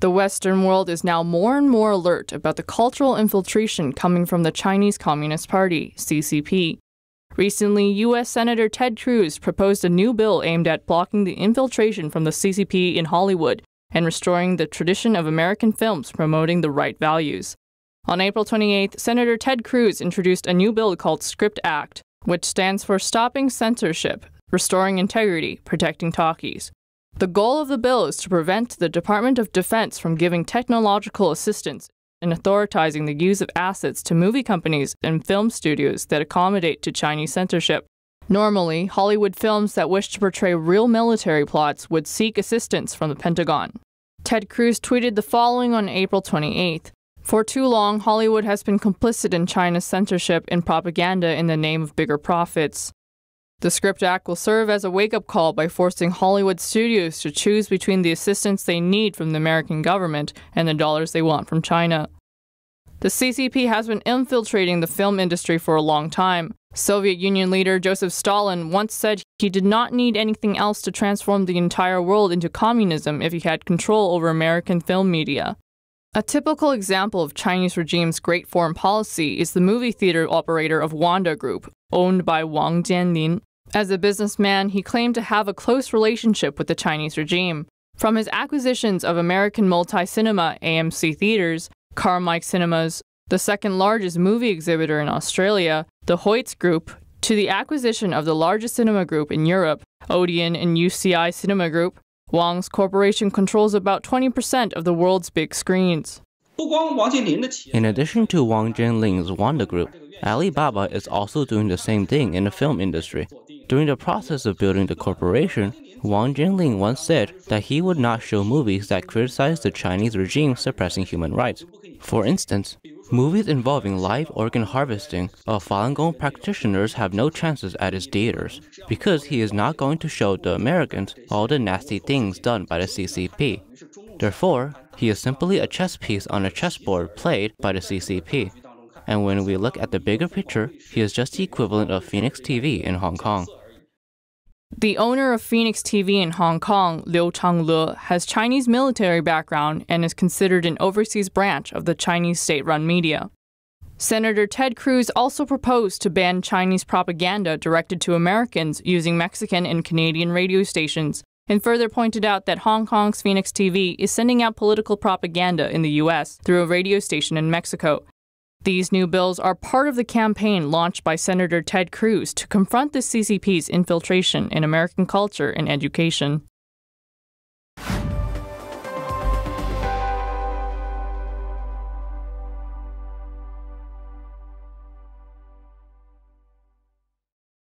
The Western world is now more and more alert about the cultural infiltration coming from the Chinese Communist Party, CCP. Recently, U.S. Senator Ted Cruz proposed a new bill aimed at blocking the infiltration from the CCP in Hollywood and restoring the tradition of American films promoting the right values. On April 28, Senator Ted Cruz introduced a new bill called Script Act, which stands for Stopping Censorship, Restoring Integrity, Protecting Talkies. The goal of the bill is to prevent the Department of Defense from giving technological assistance in authorizing the use of assets to movie companies and film studios that accommodate to Chinese censorship. Normally, Hollywood films that wish to portray real military plots would seek assistance from the Pentagon. Ted Cruz tweeted the following on April 28th For too long, Hollywood has been complicit in China's censorship and propaganda in the name of bigger profits. The Script Act will serve as a wake up call by forcing Hollywood studios to choose between the assistance they need from the American government and the dollars they want from China. The CCP has been infiltrating the film industry for a long time. Soviet Union leader Joseph Stalin once said he did not need anything else to transform the entire world into communism if he had control over American film media. A typical example of Chinese regime's great foreign policy is the movie theater operator of Wanda Group, owned by Wang Jianlin. As a businessman, he claimed to have a close relationship with the Chinese regime. From his acquisitions of American Multi Cinema AMC Theaters, Carmike Cinemas, the second largest movie exhibitor in Australia, the Hoyts Group, to the acquisition of the largest cinema group in Europe, Odeon and UCI Cinema Group, Wang's corporation controls about 20% of the world's big screens. In addition to Wang Jinling's Wanda Group, Alibaba is also doing the same thing in the film industry. During the process of building the corporation, Wang Jingling once said that he would not show movies that criticize the Chinese regime suppressing human rights. For instance, movies involving live organ harvesting of Falun Gong practitioners have no chances at his theaters because he is not going to show the Americans all the nasty things done by the CCP. Therefore, he is simply a chess piece on a chessboard played by the CCP. And when we look at the bigger picture, he is just the equivalent of Phoenix TV in Hong Kong. The owner of Phoenix TV in Hong Kong, Liu chang has Chinese military background and is considered an overseas branch of the Chinese state-run media. Senator Ted Cruz also proposed to ban Chinese propaganda directed to Americans using Mexican and Canadian radio stations, and further pointed out that Hong Kong's Phoenix TV is sending out political propaganda in the U.S. through a radio station in Mexico, these new bills are part of the campaign launched by Senator Ted Cruz to confront the CCP's infiltration in American culture and education.